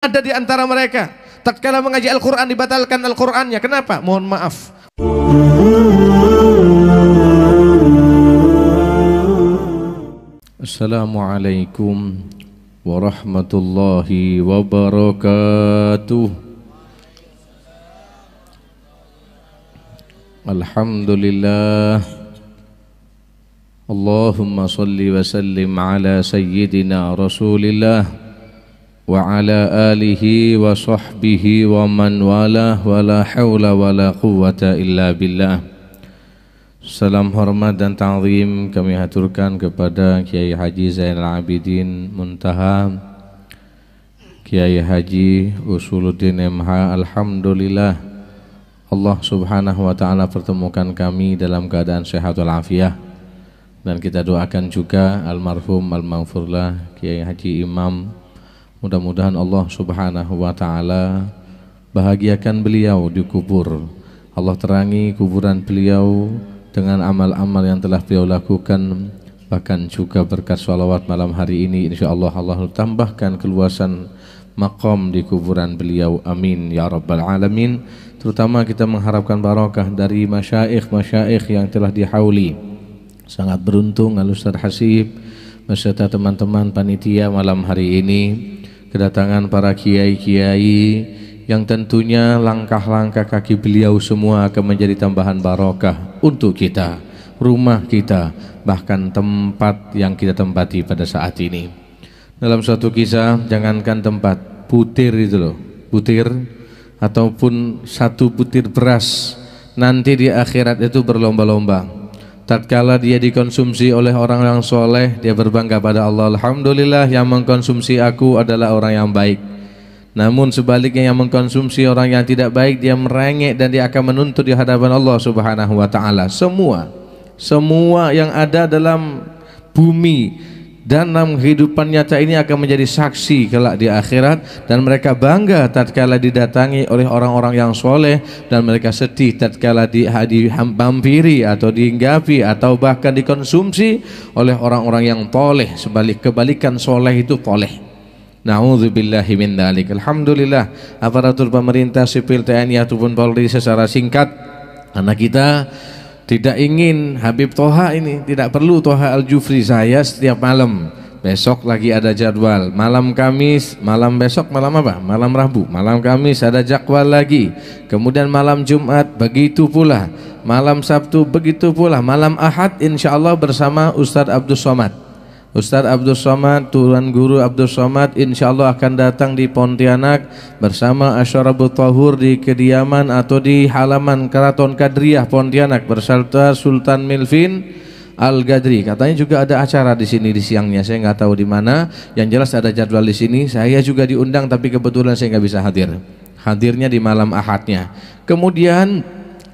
ada di antara mereka tatkala mengaji Al-Qur'an dibatalkan Al-Qur'annya kenapa mohon maaf Assalamualaikum warahmatullahi wabarakatuh Alhamdulillah Allahumma salli wa sallim ala sayyidina Rasulillah وعلى آله وصحبه ومن والاه ولا حول ولا قوة إلا بالله Salam hormat dan ta'zim kami haturkan kepada Kiai Haji Zainal Abidin Muntaha Kiai Haji Usuluddin MH Alhamdulillah Allah subhanahu wa ta'ala pertemukan kami dalam keadaan sehat walafiat Dan kita doakan juga almarhum al-maghfurlah Kiai Haji Imam Mudah-mudahan Allah Subhanahu wa taala bahagiakan beliau di kubur. Allah terangi kuburan beliau dengan amal-amal yang telah beliau lakukan bahkan juga berkat sholawat malam hari ini insya Allah Allah tambahkan keluasan makom di kuburan beliau amin ya rabbal alamin terutama kita mengharapkan barokah dari masyaikh masyaikh yang telah dihauli sangat beruntung Al Ustaz Hasib beserta teman-teman panitia malam hari ini kedatangan para kiai-kiai yang tentunya langkah-langkah kaki beliau semua akan menjadi tambahan barokah untuk kita, rumah kita, bahkan tempat yang kita tempati pada saat ini. Dalam suatu kisah, jangankan tempat, butir itu loh, butir ataupun satu butir beras nanti di akhirat itu berlomba-lomba tatkala dia dikonsumsi oleh orang-orang soleh dia berbangga pada Allah Alhamdulillah yang mengkonsumsi aku adalah orang yang baik namun sebaliknya yang mengkonsumsi orang yang tidak baik dia merengek dan dia akan menuntut di hadapan Allah Subhanahu wa taala. Semua semua yang ada dalam bumi dan dalam kehidupan nyata ini akan menjadi saksi kelak di akhirat dan mereka bangga tatkala didatangi oleh orang-orang yang soleh dan mereka sedih tatkala dihampiri atau dihinggapi atau bahkan dikonsumsi oleh orang-orang yang toleh sebalik kebalikan soleh itu toleh Na'udzubillahi min dalik. Alhamdulillah aparatur pemerintah sipil TNI ataupun Polri secara singkat karena kita tidak ingin Habib Toha ini, tidak perlu Toha Al-Jufri saya setiap malam. Besok lagi ada jadwal, malam Kamis, malam besok malam apa? Malam Rabu, malam Kamis ada jadwal lagi. Kemudian malam Jumat begitu pula, malam Sabtu begitu pula, malam Ahad insya Allah bersama Ustadz Abdul Somad. Ustadz Abdul Somad, Tuhan Guru Abdul Somad insya Allah akan datang di Pontianak bersama Asyarabu Tahur di kediaman atau di halaman Keraton Kadriah Pontianak berserta Sultan Milvin Al Gadri. Katanya juga ada acara di sini di siangnya. Saya nggak tahu di mana. Yang jelas ada jadwal di sini. Saya juga diundang tapi kebetulan saya nggak bisa hadir. Hadirnya di malam Ahadnya. Kemudian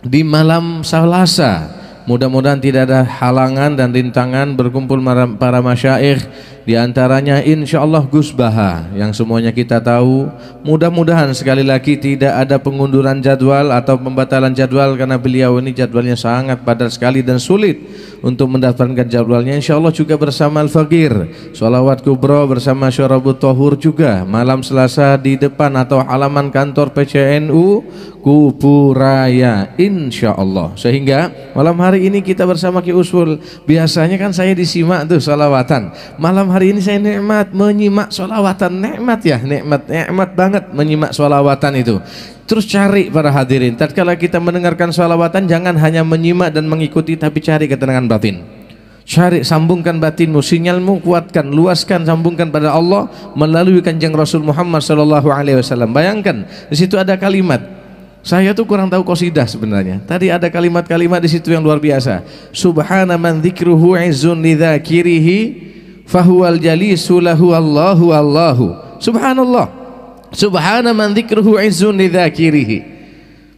di malam Selasa Mudah-mudahan tidak ada halangan dan rintangan berkumpul para masyaikh di antaranya insyaallah Gus Baha yang semuanya kita tahu. Mudah-mudahan sekali lagi tidak ada pengunduran jadwal atau pembatalan jadwal karena beliau ini jadwalnya sangat padat sekali dan sulit untuk mendapatkan jadwalnya. Insyaallah juga bersama Al-Fakir, Salawat Kubro bersama Syarabut Tohur juga malam Selasa di depan atau halaman kantor PCNU Kuburaya insyaallah. Sehingga malam hari hari ini kita bersama Ki Usul biasanya kan saya disimak tuh solawatan malam hari ini saya nikmat menyimak solawatan nikmat ya nikmat nikmat banget menyimak solawatan itu terus cari para hadirin tatkala kita mendengarkan solawatan jangan hanya menyimak dan mengikuti tapi cari ketenangan batin cari sambungkan batinmu sinyalmu kuatkan luaskan sambungkan pada Allah melalui kanjeng Rasul Muhammad Shallallahu Alaihi Wasallam bayangkan di situ ada kalimat saya tuh kurang tahu kosidah sebenarnya. Tadi ada kalimat-kalimat di situ yang luar biasa. Subhana man dzikruhu izzun lidzakirihi fahuwal jalisu lahu Allahu Allahu. Subhanallah. Subhana man dzikruhu izzun lidzakirihi.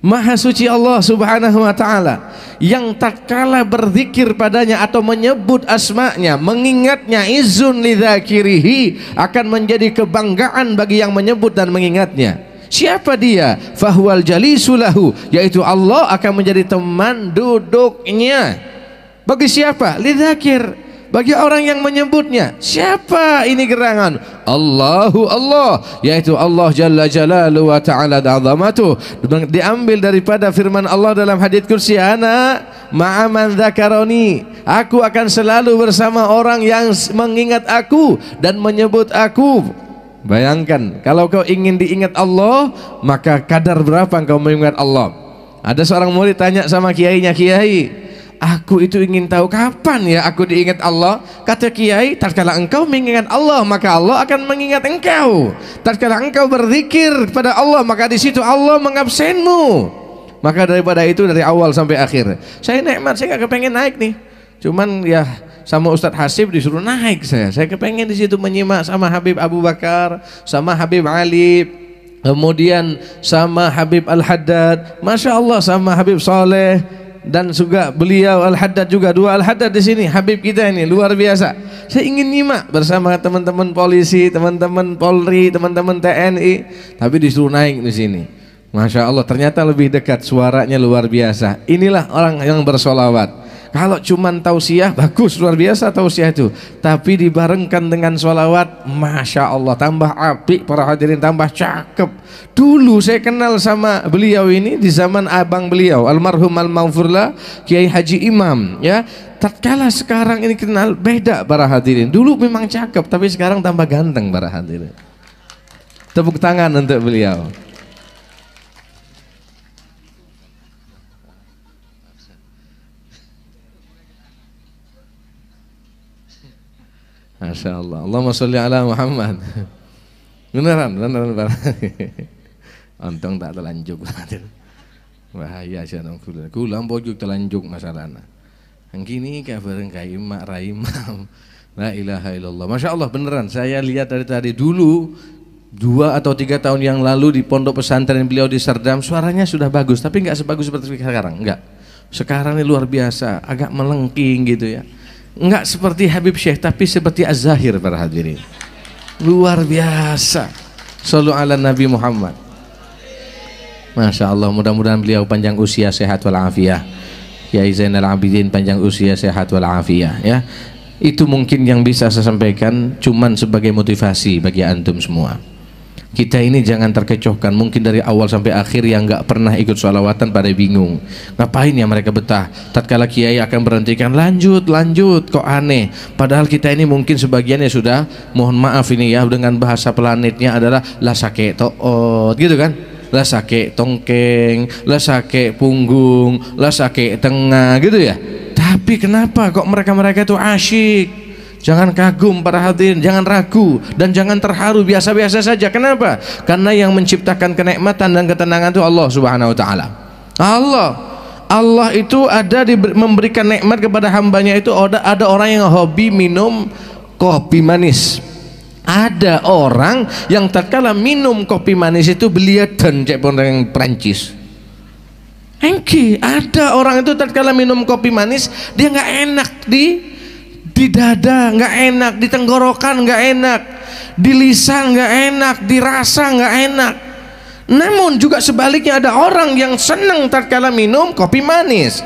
Maha suci Allah Subhanahu wa taala yang tatkala berzikir padanya atau menyebut asma-nya, mengingatnya izun lidzakirihi akan menjadi kebanggaan bagi yang menyebut dan mengingatnya. siapa dia fahwal Sulahu, yaitu Allah akan menjadi teman duduknya bagi siapa lidzakir bagi orang yang menyebutnya siapa ini gerangan Allahu Allah yaitu Allah jalla jalalu wa ta'ala azamatu diambil daripada firman Allah dalam hadis kursi ana ma'a man aku akan selalu bersama orang yang mengingat aku dan menyebut aku Bayangkan, kalau kau ingin diingat Allah, maka kadar berapa engkau mengingat Allah? Ada seorang murid tanya sama kiainya, "Kiai, aku itu ingin tahu kapan ya aku diingat Allah?" Kata kiai, "Tatkala engkau mengingat Allah, maka Allah akan mengingat engkau. Tatkala engkau berzikir kepada Allah, maka di situ Allah mengabsenmu." Maka daripada itu dari awal sampai akhir. Saya nikmat, saya nggak kepengen naik nih. Cuman ya sama Ustadz Hasib disuruh naik saya. Saya kepengen di situ menyimak sama Habib Abu Bakar, sama Habib Ali, kemudian sama Habib Al-Haddad, Masya Allah sama Habib Saleh dan juga beliau Al-Haddad juga dua Al-Haddad di sini Habib kita ini luar biasa saya ingin nyimak bersama teman-teman polisi teman-teman Polri teman-teman TNI tapi disuruh naik di sini Masya Allah ternyata lebih dekat suaranya luar biasa inilah orang yang bersolawat kalau cuman tausiah bagus luar biasa tausiah itu. Tapi dibarengkan dengan sholawat, masya Allah tambah api para hadirin tambah cakep. Dulu saya kenal sama beliau ini di zaman abang beliau almarhum al Kiai Haji Imam ya. Tatkala sekarang ini kenal beda para hadirin. Dulu memang cakep tapi sekarang tambah ganteng para hadirin. Tepuk tangan untuk beliau. Masya Allah. Allahumma sholli ala Muhammad. Beneran, beneran, beneran. Untung tak telanjuk. Bahaya sih anak kula. Kula juga telanjuk masalahnya. Yang kini kabareng kai mak rai La ilaha illallah. Masya Allah beneran. Saya lihat dari tadi dulu dua atau tiga tahun yang lalu di pondok pesantren beliau di Serdam suaranya sudah bagus tapi nggak sebagus seperti sekarang nggak sekarang ini luar biasa agak melengking gitu ya Enggak seperti Habib Syekh, tapi seperti Az-Zahir para hadirin. Luar biasa. Sallu ala Nabi Muhammad. Masya Allah, mudah-mudahan beliau panjang usia, sehat walafiat. Kiai Zainal Abidin panjang usia, sehat walafiat. Ya, itu mungkin yang bisa saya sampaikan, cuman sebagai motivasi bagi antum semua kita ini jangan terkecohkan mungkin dari awal sampai akhir yang nggak pernah ikut sholawatan pada bingung ngapain ya mereka betah tatkala kiai akan berhentikan lanjut lanjut kok aneh padahal kita ini mungkin sebagiannya sudah mohon maaf ini ya dengan bahasa planetnya adalah lasake toot gitu kan Lasake tongkeng lah punggung lasake tengah gitu ya tapi kenapa kok mereka-mereka itu asyik Jangan kagum para hadirin, jangan ragu dan jangan terharu biasa-biasa saja. Kenapa? Karena yang menciptakan kenikmatan dan ketenangan itu Allah Subhanahu wa taala. Allah Allah itu ada di, memberikan nikmat kepada hambanya itu ada, ada orang yang hobi minum kopi manis ada orang yang tatkala minum kopi manis itu beliadan cek yang Prancis Enki, ada orang itu tatkala minum kopi manis dia nggak enak di di dada nggak enak, di tenggorokan nggak enak, di lisan nggak enak, dirasa nggak enak. Namun juga sebaliknya ada orang yang senang tatkala minum kopi manis.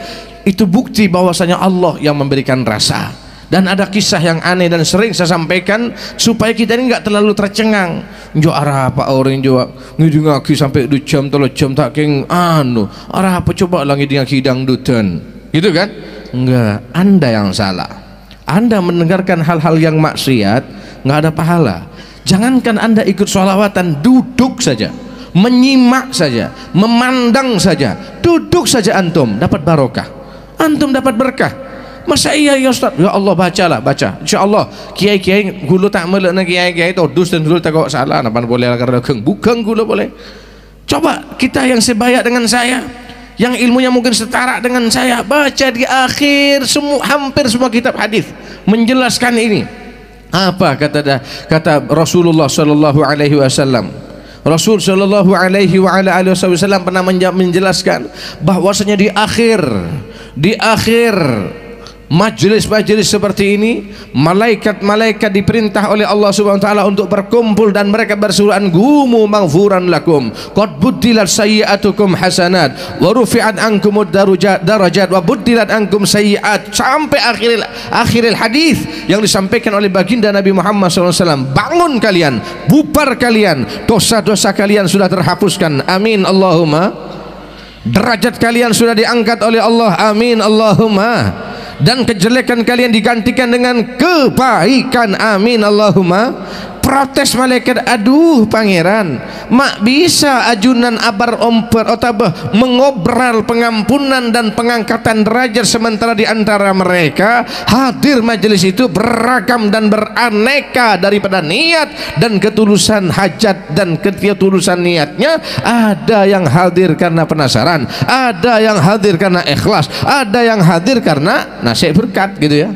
Itu bukti bahwasanya Allah yang memberikan rasa. Dan ada kisah yang aneh dan sering saya sampaikan supaya kita ini nggak terlalu tercengang. Jo arah apa orang jo ngidungaki sampai dua jam telu jam tak keng anu arah apa coba lagi dengan hidang duten. Gitu kan? Enggak, Anda yang salah. Anda mendengarkan hal-hal yang maksiat nggak ada pahala jangankan Anda ikut sholawatan duduk saja menyimak saja memandang saja duduk saja antum dapat barokah antum dapat berkah masa iya ya Ustaz ya Allah bacalah baca insyaallah kiai-kiai gulu tak melekna kiai-kiai dus dan gulu tak kok salah napan boleh karena geng bukan gulu boleh coba kita yang sebaya dengan saya yang ilmunya mungkin setara dengan saya baca di akhir semua hampir semua kitab hadis menjelaskan ini apa kata dah, kata Rasulullah Shallallahu alaihi wasallam Rasul Shallallahu alaihi wasallam pernah menjelaskan bahwasanya di akhir di akhir majelis-majelis seperti ini malaikat-malaikat diperintah oleh Allah Subhanahu wa taala untuk berkumpul dan mereka bersuruhan gumu maghfuran lakum qad buddilat sayyi'atukum hasanat wa rufi'at ankum darajat darajat wa buddilat ankum sayyi'at sampai akhir akhiril hadis yang disampaikan oleh baginda Nabi Muhammad SAW bangun kalian bubar kalian dosa-dosa kalian sudah terhapuskan amin Allahumma derajat kalian sudah diangkat oleh Allah amin Allahumma dan kejelekan kalian digantikan dengan kebaikan amin Allahumma protes malaikat aduh pangeran mak bisa ajunan abar omper otabah mengobral pengampunan dan pengangkatan derajat sementara di antara mereka hadir majelis itu beragam dan beraneka daripada niat dan ketulusan hajat dan ketulusan niatnya ada yang hadir karena penasaran ada yang hadir karena ikhlas ada yang hadir karena nasib berkat gitu ya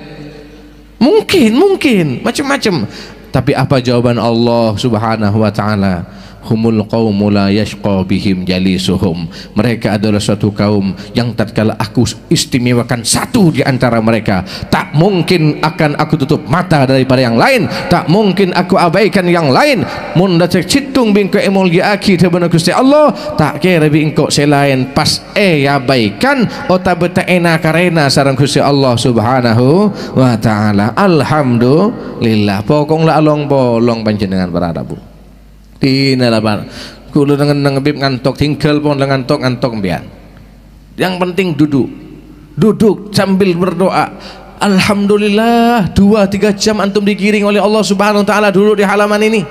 mungkin mungkin macam-macam tapi apa jawaban Allah Subhanahu wa taala? humul qaumu la yashqa bihim jalisuhum mereka adalah suatu kaum yang tatkala aku istimewakan satu di antara mereka tak mungkin akan aku tutup mata daripada yang lain tak mungkin aku abaikan yang lain mun datek citung bingko ya aki tabana Gusti Allah tak kira bingko selain pas e abaikan ota beta ena karena sarang Gusti Allah subhanahu wa taala alhamdulillah pokonglah along bolong panjenengan para bu Tina lapan. Kulo dengan nengebib ngantok tinggal pun ngantok ngantok mbian. Yang penting duduk. Duduk sambil berdoa. Alhamdulillah dua tiga jam antum digiring oleh Allah Subhanahu Wa Taala dulu di halaman ini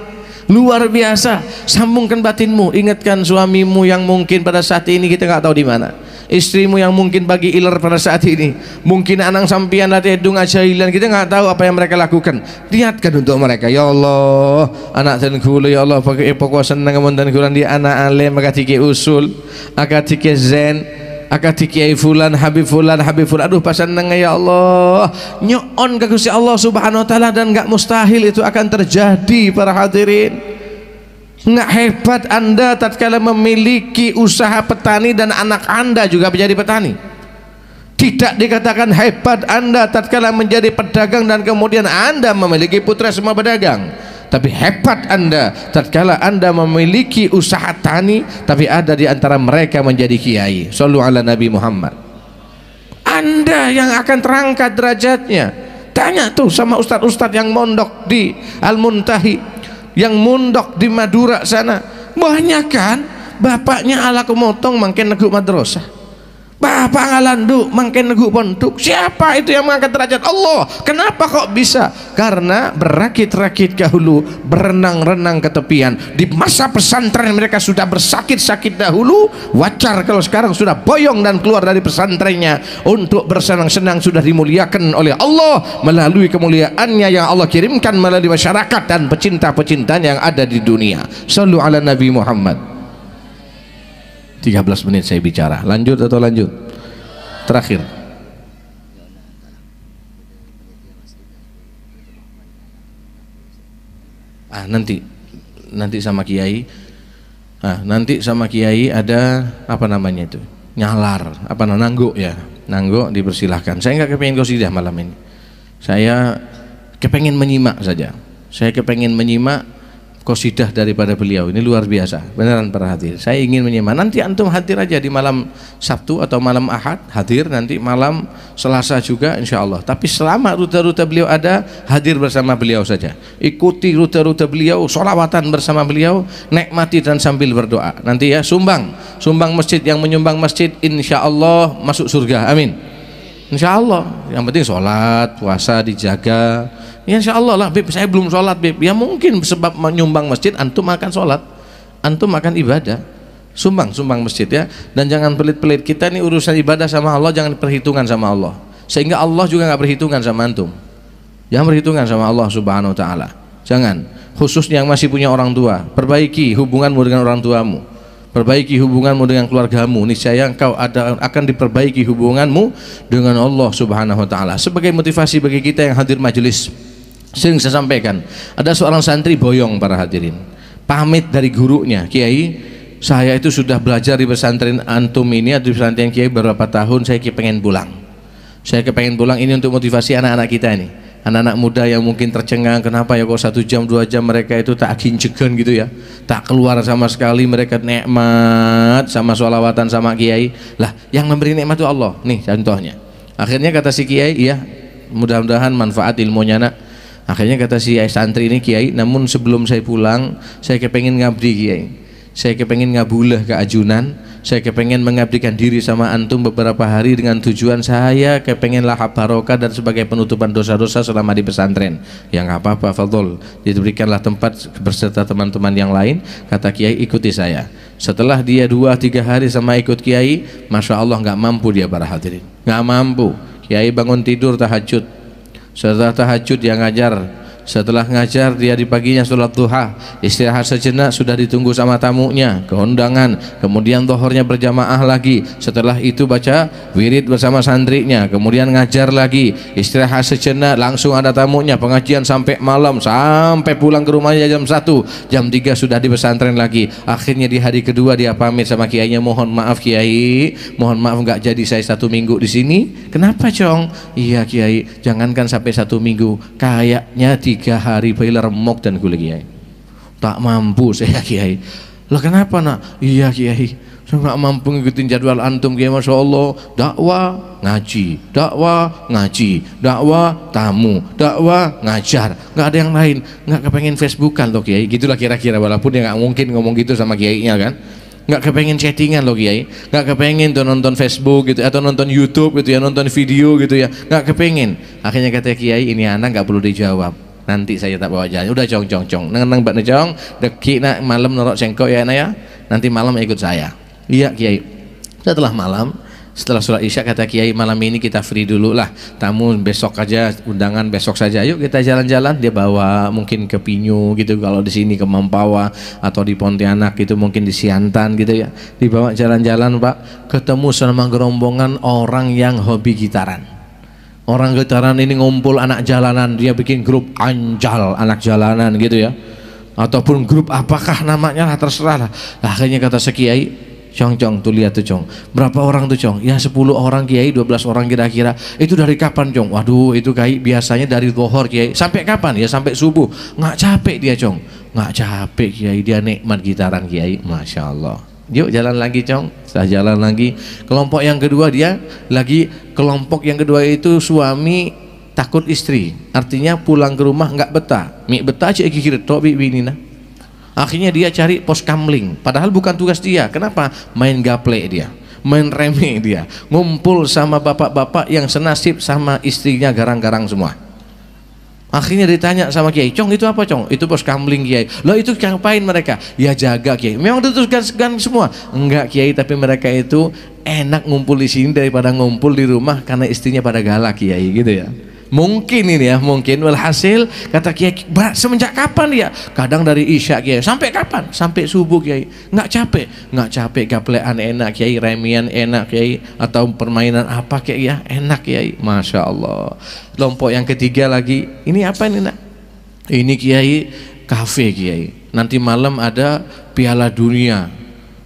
luar biasa sambungkan batinmu ingatkan suamimu yang mungkin pada saat ini kita nggak tahu di mana istrimu yang mungkin bagi iler pada saat ini mungkin anak sampian latih edung ajailan kita nggak tahu apa yang mereka lakukan niatkan untuk mereka ya Allah anak dan kulo ya Allah pakai epokuasan dengan dan kulan di anak alim maka tiki usul aka tiki zen aka tiki fulan habib fulan habib fulan aduh pasan nengah ya Allah nyon ke Allah subhanahu wa ta'ala dan nggak mustahil itu akan terjadi para hadirin nggak hebat anda tatkala memiliki usaha petani dan anak anda juga menjadi petani tidak dikatakan hebat anda tatkala menjadi pedagang dan kemudian anda memiliki putra semua pedagang tapi hebat anda tatkala anda memiliki usaha tani tapi ada di antara mereka menjadi kiai sallu ala nabi Muhammad anda yang akan terangkat derajatnya tanya tuh sama ustaz ustad yang mondok di Al-Muntahi yang mundok di Madura sana banyak kan bapaknya ala kemotong makin neguk madrasah Bah pangalan du mangken negu pontuk. Siapa itu yang mengangkat derajat Allah? Kenapa kok bisa? Karena berakit-rakit dahulu, berenang-renang ke tepian. Di masa pesantren mereka sudah bersakit-sakit dahulu, wajar kalau sekarang sudah boyong dan keluar dari pesantrennya untuk bersenang-senang sudah dimuliakan oleh Allah melalui kemuliaannya yang Allah kirimkan melalui masyarakat dan pecinta-pecintanya yang ada di dunia. Sallu ala Nabi Muhammad. 13 menit saya bicara lanjut atau lanjut terakhir ah nanti nanti sama kiai ah nanti sama kiai ada apa namanya itu nyalar apa nanggo ya nanggo dipersilahkan saya nggak kepengen kosidah malam ini saya kepengen menyimak saja saya kepengen menyimak kosidah daripada beliau ini luar biasa beneran para hadir saya ingin menyimak nanti antum hadir aja di malam Sabtu atau malam Ahad hadir nanti malam Selasa juga insya Allah tapi selama rute-rute beliau ada hadir bersama beliau saja ikuti rute-rute beliau Sholawatan bersama beliau nikmati dan sambil berdoa nanti ya sumbang sumbang masjid yang menyumbang masjid insya Allah masuk surga amin Insya Allah yang penting sholat puasa dijaga ya Insya Allah lah Bib saya belum sholat Bib ya mungkin sebab menyumbang masjid antum akan sholat antum akan ibadah sumbang sumbang masjid ya dan jangan pelit-pelit kita ini urusan ibadah sama Allah jangan perhitungan sama Allah sehingga Allah juga nggak perhitungan sama antum jangan perhitungan sama Allah subhanahu wa ta'ala jangan khususnya yang masih punya orang tua perbaiki hubunganmu dengan orang tuamu Perbaiki hubunganmu dengan keluargamu. Niscaya engkau ada akan diperbaiki hubunganmu dengan Allah Subhanahu wa taala. Sebagai motivasi bagi kita yang hadir majelis sering saya sampaikan, ada seorang santri boyong para hadirin. Pamit dari gurunya, Kiai, saya itu sudah belajar di pesantren antum ini atau di pesantren Kiai beberapa tahun, saya pengen pulang. Saya kepengen pulang ini untuk motivasi anak-anak kita ini anak-anak muda yang mungkin tercengang kenapa ya kok satu jam dua jam mereka itu tak kinjegen gitu ya tak keluar sama sekali mereka nikmat sama sholawatan sama kiai lah yang memberi nikmat itu Allah nih contohnya akhirnya kata si kiai iya mudah-mudahan manfaat ilmunya nak akhirnya kata si santri ini kiai namun sebelum saya pulang saya kepengen ngabdi kiai saya kepengen ngabulah ke ajunan saya kepengen mengabdikan diri sama antum beberapa hari dengan tujuan saya kepengen lahap barokah dan sebagai penutupan dosa-dosa selama di pesantren Yang apa-apa Fadol diberikanlah tempat berserta teman-teman yang lain kata Kiai ikuti saya setelah dia dua tiga hari sama ikut Kiai Masya Allah nggak mampu dia para hadirin nggak mampu Kiai bangun tidur tahajud setelah tahajud yang ngajar setelah ngajar dia di paginya sholat duha, istirahat sejenak sudah ditunggu sama tamunya, keundangan. Kemudian tohornya berjamaah lagi. Setelah itu baca wirid bersama santrinya, kemudian ngajar lagi, istirahat sejenak, langsung ada tamunya, pengajian sampai malam, sampai pulang ke rumahnya jam 1, jam 3 sudah di pesantren lagi. Akhirnya di hari kedua dia pamit sama kiainya, mohon maaf kiai, mohon maaf nggak jadi saya satu minggu di sini. Kenapa cong? Iya kiai, jangankan sampai satu minggu, kayaknya di tiga hari bayilah remuk dan gula kiai tak mampu saya kiai lah kenapa nak iya kiai saya nggak mampu ngikutin jadwal antum kiai masya Allah dakwah ngaji dakwah ngaji dakwah tamu dakwah ngajar nggak ada yang lain nggak kepengen Facebookan loh kiai gitulah kira-kira walaupun dia nggak mungkin ngomong gitu sama kiainya kan nggak kepengen chattingan loh kiai nggak kepengen tuh nonton Facebook gitu atau nonton YouTube gitu ya nonton video gitu ya nggak kepengen akhirnya kata kiai ini anak nggak perlu dijawab nanti saya tak bawa jalan udah cong cong cong neng neng mbak necong deki nak malam nerok cengkok ya naya. ya nanti malam ikut saya iya kiai setelah malam setelah sholat isya kata kiai malam ini kita free dulu lah tamu besok aja undangan besok saja yuk kita jalan-jalan dia bawa mungkin ke Pinyu gitu kalau di sini ke Mampawa atau di Pontianak gitu mungkin di Siantan gitu ya dibawa jalan-jalan pak ketemu sama gerombongan orang yang hobi gitaran Orang getaran ini ngumpul anak jalanan, dia bikin grup anjal anak jalanan gitu ya. Ataupun grup apakah namanya lah terserah lah. Akhirnya kata sekiai, Cong Cong tuh lihat tuh Cong. Berapa orang tuh Cong? Ya 10 orang Kiai, 12 orang kira-kira. Itu dari kapan Cong? Waduh, itu Kiai biasanya dari gohor Kiai. Sampai kapan? Ya sampai subuh. Nggak capek dia Cong. Nggak capek Kiai, dia nikmat gitaran Kiai. Masya Allah yuk jalan lagi cong setelah jalan lagi kelompok yang kedua dia lagi kelompok yang kedua itu suami takut istri artinya pulang ke rumah nggak betah mi betah cek kikir tok Winina. akhirnya dia cari pos kamling padahal bukan tugas dia kenapa main gaple dia main remi dia ngumpul sama bapak-bapak yang senasib sama istrinya garang-garang semua Akhirnya ditanya sama Kiai, Cong itu apa Cong? Itu pos kamling Kiai. Lo itu ngapain mereka? Ya jaga Kiai. Memang itu segan semua? Enggak Kiai, tapi mereka itu enak ngumpul di sini daripada ngumpul di rumah karena istrinya pada galak Kiai gitu ya mungkin ini ya mungkin walhasil kata kiai semenjak kapan ya kadang dari isya kiai sampai kapan sampai subuh kiai nggak capek nggak capek gaplean enak kiai remian enak kiai atau permainan apa kiai ya enak kiai masya Allah kelompok yang ketiga lagi ini apa ini nak ini kiai kafe kiai nanti malam ada piala dunia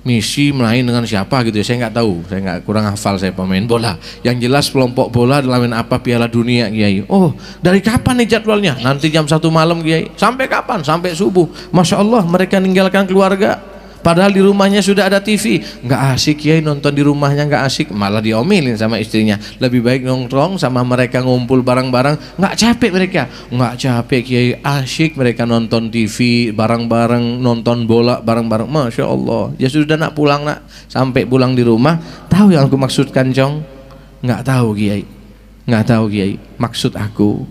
misi main dengan siapa gitu ya saya nggak tahu saya nggak kurang hafal saya pemain bola yang jelas kelompok bola lawan apa Piala Dunia Kiai oh dari kapan nih jadwalnya nanti jam satu malam Kiai sampai kapan sampai subuh Masya Allah mereka meninggalkan keluarga Padahal di rumahnya sudah ada TV, nggak asik ya nonton di rumahnya nggak asik, malah diomelin sama istrinya. Lebih baik nongkrong sama mereka ngumpul barang bareng nggak capek mereka, nggak capek kiai asik mereka nonton TV barang-barang nonton bola barang-barang. Masya Allah, ya sudah nak pulang nak, sampai pulang di rumah, tahu yang aku maksudkan jong, Nggak tahu kiai, nggak tahu kiai. Maksud aku,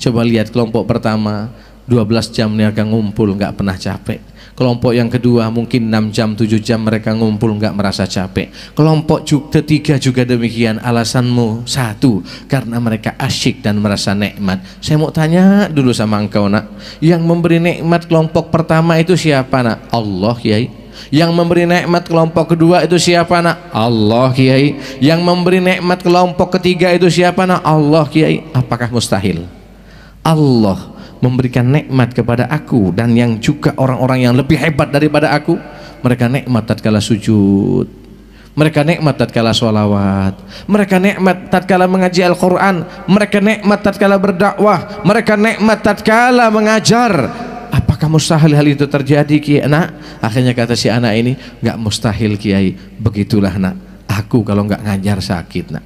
coba lihat kelompok pertama 12 jam mereka ngumpul nggak pernah capek kelompok yang kedua mungkin 6 jam 7 jam mereka ngumpul nggak merasa capek kelompok ketiga juga demikian alasanmu satu karena mereka asyik dan merasa nikmat saya mau tanya dulu sama engkau nak yang memberi nikmat kelompok pertama itu siapa nak Allah kiai yang memberi nikmat kelompok kedua itu siapa nak? Allah kiai. Yang memberi nikmat kelompok ketiga itu siapa nak? Allah kiai. Apakah mustahil? Allah memberikan nikmat kepada aku dan yang juga orang-orang yang lebih hebat daripada aku mereka nikmat tatkala sujud mereka nikmat tatkala sholawat mereka nikmat tatkala mengaji Al-Quran mereka nikmat tatkala berdakwah mereka nikmat tatkala mengajar apakah mustahil hal itu terjadi kiai nak akhirnya kata si anak ini nggak mustahil kiai begitulah nak aku kalau nggak ngajar sakit nak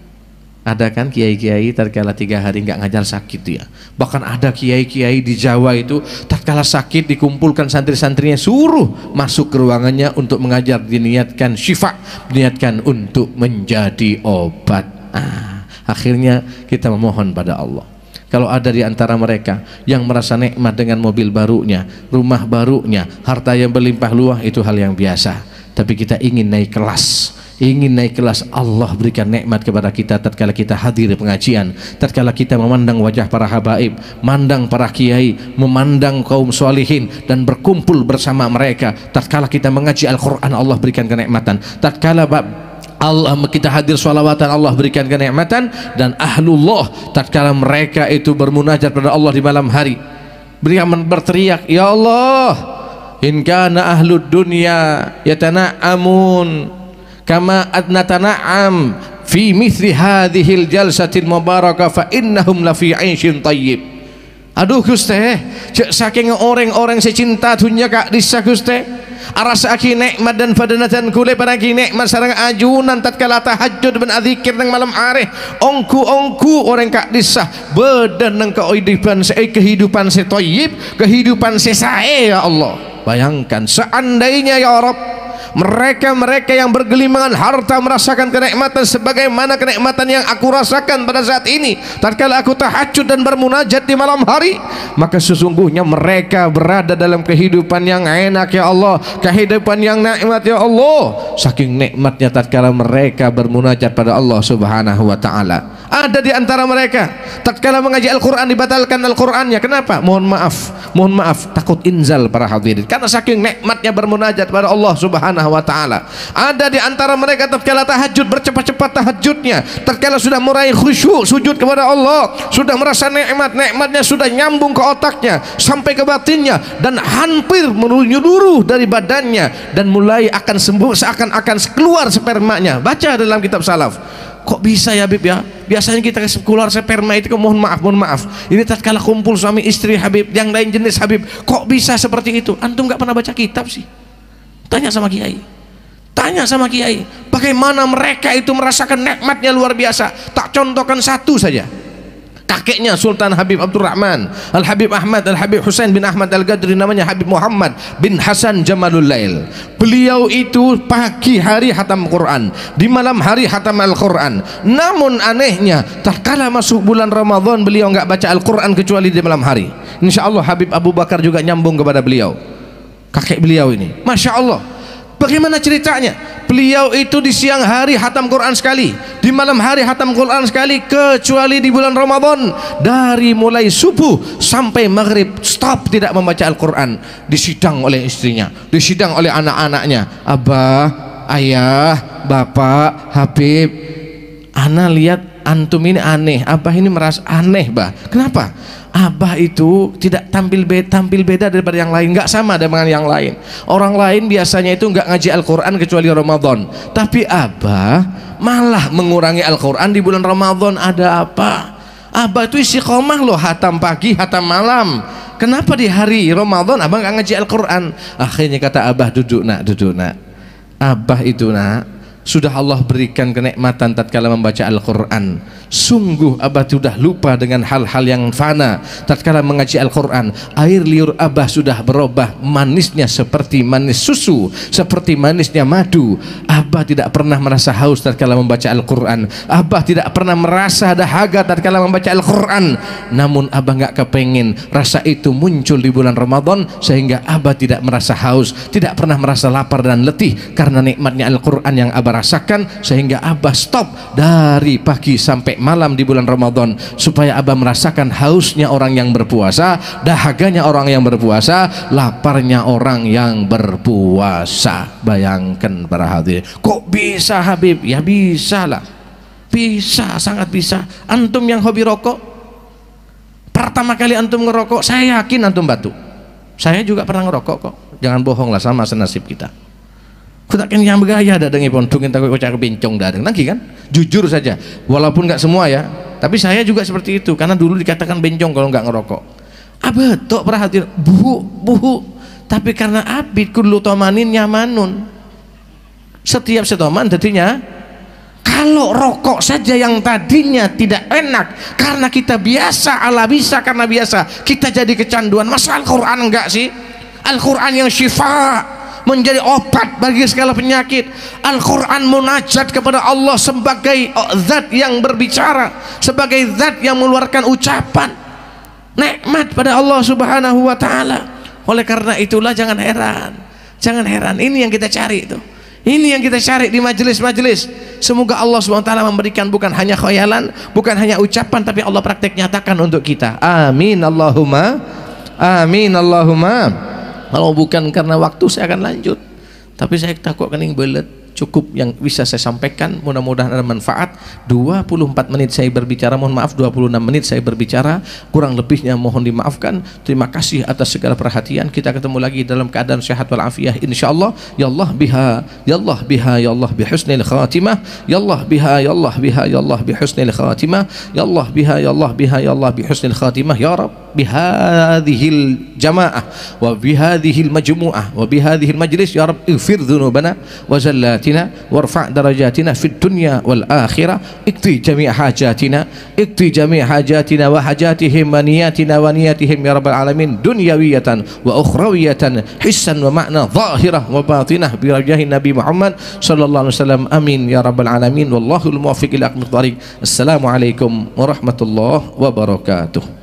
ada kan kiai-kiai terkala tiga hari nggak ngajar sakit dia. Bahkan ada kiai-kiai di Jawa itu terkala sakit dikumpulkan santri-santrinya suruh masuk ke ruangannya untuk mengajar diniatkan syifa, diniatkan untuk menjadi obat. Ah, akhirnya kita memohon pada Allah. Kalau ada di antara mereka yang merasa nikmat dengan mobil barunya, rumah barunya, harta yang berlimpah luah itu hal yang biasa. Tapi kita ingin naik kelas, ingin naik kelas Allah berikan nikmat kepada kita tatkala kita hadir pengajian tatkala kita memandang wajah para habaib mandang para kiai memandang kaum sualihin dan berkumpul bersama mereka tatkala kita mengaji Al-Quran Allah berikan kenikmatan tatkala Allah kita hadir sholawatan Allah berikan kenikmatan dan ahlullah tatkala mereka itu bermunajat pada Allah di malam hari mereka berteriak ya Allah in kana ahlud dunya yatana'amun kama adnatana'am fi mithli hadhil jalsatil mubarakah fa innahum la fi 'aishin thayyib aduh guste cek saking orang-orang secinta dunia kak disa guste arasa aki nikmat dan dan kule pada aki nikmat sarang ajunan tatkala tahajud ben azikir nang malam areh ongku-ongku orang kak disah bedan nang kehidupan se eh, kehidupan se toyib kehidupan se sae ya Allah bayangkan seandainya ya Rabb mereka-mereka yang bergelimangan harta merasakan kenikmatan sebagaimana kenikmatan yang aku rasakan pada saat ini tatkala aku tahajud dan bermunajat di malam hari maka sesungguhnya mereka berada dalam kehidupan yang enak ya Allah kehidupan yang nikmat ya Allah saking nikmatnya tatkala mereka bermunajat pada Allah Subhanahu wa taala ada di antara mereka tatkala mengaji Al-Qur'an dibatalkan Al-Qur'annya kenapa mohon maaf mohon maaf takut inzal para hadirin karena saking nikmatnya bermunajat pada Allah Subhanahu Subhanahu wa taala. Ada di antara mereka terkala tahajud bercepat-cepat tahajudnya, Terkala sudah meraih khusyuk sujud kepada Allah, sudah merasa nikmat, nikmatnya sudah nyambung ke otaknya sampai ke batinnya dan hampir menyeluruh dari badannya dan mulai akan sembuh seakan-akan keluar spermanya. Baca dalam kitab salaf kok bisa ya Habib ya biasanya kita keluar sperma itu mohon maaf mohon maaf ini tatkala kumpul suami istri Habib yang lain jenis Habib kok bisa seperti itu antum nggak pernah baca kitab sih tanya sama kiai tanya sama kiai bagaimana mereka itu merasakan nikmatnya luar biasa tak contohkan satu saja kakeknya Sultan Habib Abdurrahman Al Habib Ahmad Al Habib Hussein bin Ahmad Al Gadri namanya Habib Muhammad bin Hasan Jamalul Lail beliau itu pagi hari hatam Quran di malam hari hatam Al Quran namun anehnya tatkala masuk bulan Ramadan beliau enggak baca Al Quran kecuali di malam hari Insya Allah Habib Abu Bakar juga nyambung kepada beliau kakek beliau ini Masya Allah bagaimana ceritanya beliau itu di siang hari hatam Quran sekali di malam hari hatam Quran sekali kecuali di bulan Ramadan dari mulai subuh sampai maghrib stop tidak membaca Al-Quran disidang oleh istrinya disidang oleh anak-anaknya Abah, Ayah, Bapak, Habib Ana lihat antum ini aneh, abah ini merasa aneh, bah. Kenapa? Abah itu tidak tampil beda, tampil beda daripada yang lain, nggak sama dengan yang lain. Orang lain biasanya itu nggak ngaji Al-Quran kecuali Ramadan, tapi abah malah mengurangi Al-Quran di bulan Ramadan. Ada apa? Abah itu isi komah loh, hatam pagi, hatam malam. Kenapa di hari Ramadan abah nggak ngaji Al-Quran? Akhirnya kata abah duduk nak, duduk nak. Abah itu nak sudah Allah berikan kenikmatan tatkala membaca Al-Quran sungguh Abah sudah lupa dengan hal-hal yang fana tatkala mengaji Al-Quran air liur Abah sudah berubah manisnya seperti manis susu seperti manisnya madu Abah tidak pernah merasa haus tatkala membaca Al-Quran Abah tidak pernah merasa dahaga tatkala membaca Al-Quran namun Abah nggak kepengen rasa itu muncul di bulan Ramadan sehingga Abah tidak merasa haus tidak pernah merasa lapar dan letih karena nikmatnya Al-Quran yang Abah rasakan sehingga Abah stop dari pagi sampai malam di bulan Ramadan supaya Abah merasakan hausnya orang yang berpuasa dahaganya orang yang berpuasa laparnya orang yang berpuasa bayangkan para hadirin kok bisa Habib ya bisa lah bisa sangat bisa antum yang hobi rokok pertama kali antum ngerokok saya yakin antum batuk saya juga pernah ngerokok kok jangan bohong lah sama senasib kita Kutakin yang bergaya dadangipun tungin takut ucar bencong dadang lagi kan jujur saja walaupun nggak semua ya tapi saya juga seperti itu karena dulu dikatakan bencong kalau nggak ngerokok apa ah, tuh perhatian buhu buhu tapi karena abid kullu tomanin nyamanun setiap setoman jadinya kalau rokok saja yang tadinya tidak enak karena kita biasa ala bisa karena biasa kita jadi kecanduan masalah Al-Quran enggak sih Al-Quran yang syifa menjadi obat bagi segala penyakit Al-Quran munajat kepada Allah sebagai oh, zat yang berbicara sebagai zat yang mengeluarkan ucapan nikmat pada Allah subhanahu wa ta'ala oleh karena itulah jangan heran jangan heran ini yang kita cari itu ini yang kita cari di majelis-majelis. Semoga Allah SWT memberikan bukan hanya khayalan, bukan hanya ucapan, tapi Allah praktek nyatakan untuk kita. Amin Allahumma. Amin Allahumma kalau bukan karena waktu saya akan lanjut tapi saya takut kening belet cukup yang bisa saya sampaikan mudah-mudahan ada manfaat 24 menit saya berbicara mohon maaf 26 menit saya berbicara kurang lebihnya mohon dimaafkan terima kasih atas segala perhatian kita ketemu lagi dalam keadaan sehat walafiat insyaallah ya Allah biha ya Allah biha ya Allah bihusnil khatimah ya Allah biha ya Allah biha ya Allah bihusnil khatimah ya Allah biha ya Allah biha ya Allah bihusnil khatimah ya Rabb بهذه الجماعة وبهذه المجموعة وبهذه المجلس يا رب اغفر ذنوبنا وزلاتنا وارفع درجاتنا في الدنيا والآخرة اكتي جميع حاجاتنا اكتي جميع حاجاتنا وحاجاتهم ونياتنا ونياتهم يا رب العالمين دنيوية وأخروية حسا ومعنى ظاهرة وباطنة برجاه النبي محمد صلى الله عليه وسلم أمين يا رب العالمين والله الموفق إلى أقم الطريق السلام عليكم ورحمة الله وبركاته